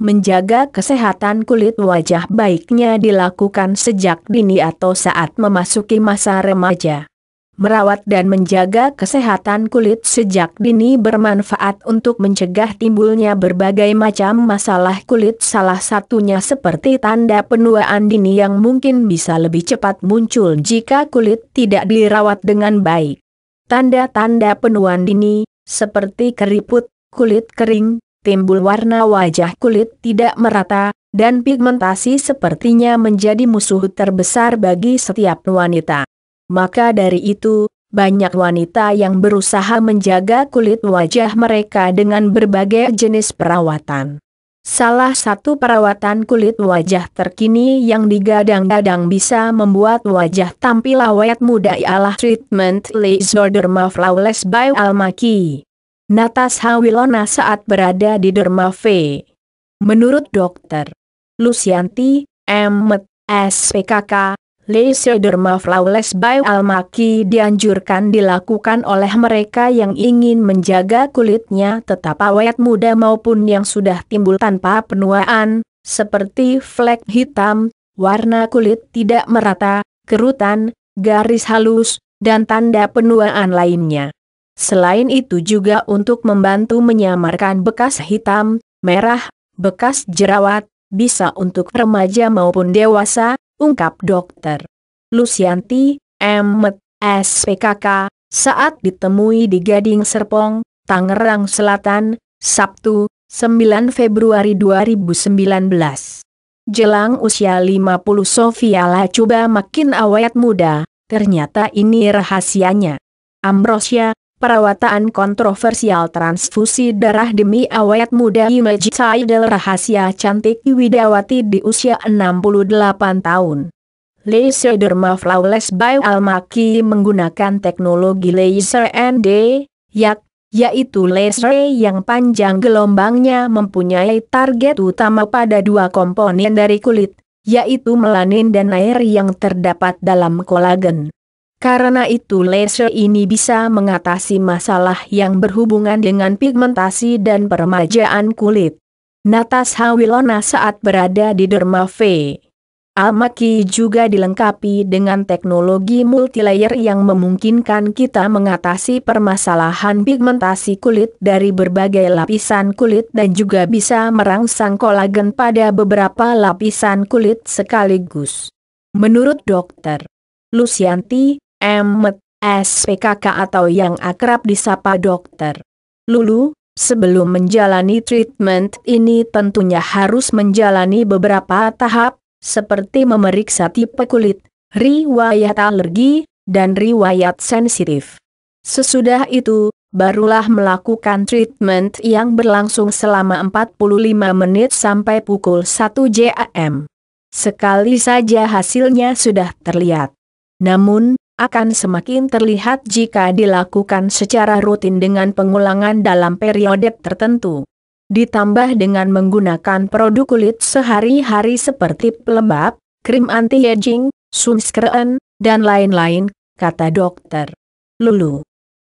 Menjaga kesehatan kulit wajah baiknya dilakukan sejak dini atau saat memasuki masa remaja. Merawat dan menjaga kesehatan kulit sejak dini bermanfaat untuk mencegah timbulnya berbagai macam masalah kulit salah satunya seperti tanda penuaan dini yang mungkin bisa lebih cepat muncul jika kulit tidak dirawat dengan baik. Tanda-tanda penuaan dini, seperti keriput, kulit kering, timbul warna wajah kulit tidak merata, dan pigmentasi sepertinya menjadi musuh terbesar bagi setiap wanita. Maka dari itu, banyak wanita yang berusaha menjaga kulit wajah mereka dengan berbagai jenis perawatan. Salah satu perawatan kulit wajah terkini yang digadang-gadang bisa membuat wajah tampil awet muda ialah treatment laser derma flawless by Almaki. Natas Wilona saat berada di V. Menurut dokter Lucianti, Emmet, SPKK, derma Flawless by Almaki dianjurkan dilakukan oleh mereka yang ingin menjaga kulitnya tetap awet muda maupun yang sudah timbul tanpa penuaan, seperti flek hitam, warna kulit tidak merata, kerutan, garis halus, dan tanda penuaan lainnya. Selain itu juga untuk membantu menyamarkan bekas hitam, merah, bekas jerawat, bisa untuk remaja maupun dewasa, ungkap dokter. Lusianti, Emmet, SPKK, saat ditemui di Gading Serpong, Tangerang Selatan, Sabtu, 9 Februari 2019. Jelang usia 50 Sofia coba makin awet muda, ternyata ini rahasianya. Ambrosia, Perawatan kontroversial transfusi darah demi awet muda image Saidel rahasia cantik Widawati di usia 68 tahun. Laser Derma Flawless by Almaki menggunakan teknologi laser ND, yak, yaitu laser yang panjang gelombangnya mempunyai target utama pada dua komponen dari kulit, yaitu melanin dan air yang terdapat dalam kolagen. Karena itu laser ini bisa mengatasi masalah yang berhubungan dengan pigmentasi dan peremajaan kulit. Natas Hawilona saat berada di Derma V. Amaki juga dilengkapi dengan teknologi multilayer yang memungkinkan kita mengatasi permasalahan pigmentasi kulit dari berbagai lapisan kulit dan juga bisa merangsang kolagen pada beberapa lapisan kulit sekaligus. Menurut dokter Lusianti. Emmet SPKK atau yang akrab disapa dokter. Lulu, sebelum menjalani treatment ini tentunya harus menjalani beberapa tahap, seperti memeriksa tipe kulit, riwayat alergi, dan riwayat sensitif. Sesudah itu, barulah melakukan treatment yang berlangsung selama 45 menit sampai pukul 1 JAM. Sekali saja hasilnya sudah terlihat. Namun, akan semakin terlihat jika dilakukan secara rutin dengan pengulangan dalam periode tertentu. Ditambah dengan menggunakan produk kulit sehari-hari seperti pelembab, krim anti-aging, sunscreen, dan lain-lain, kata dokter. Lulu.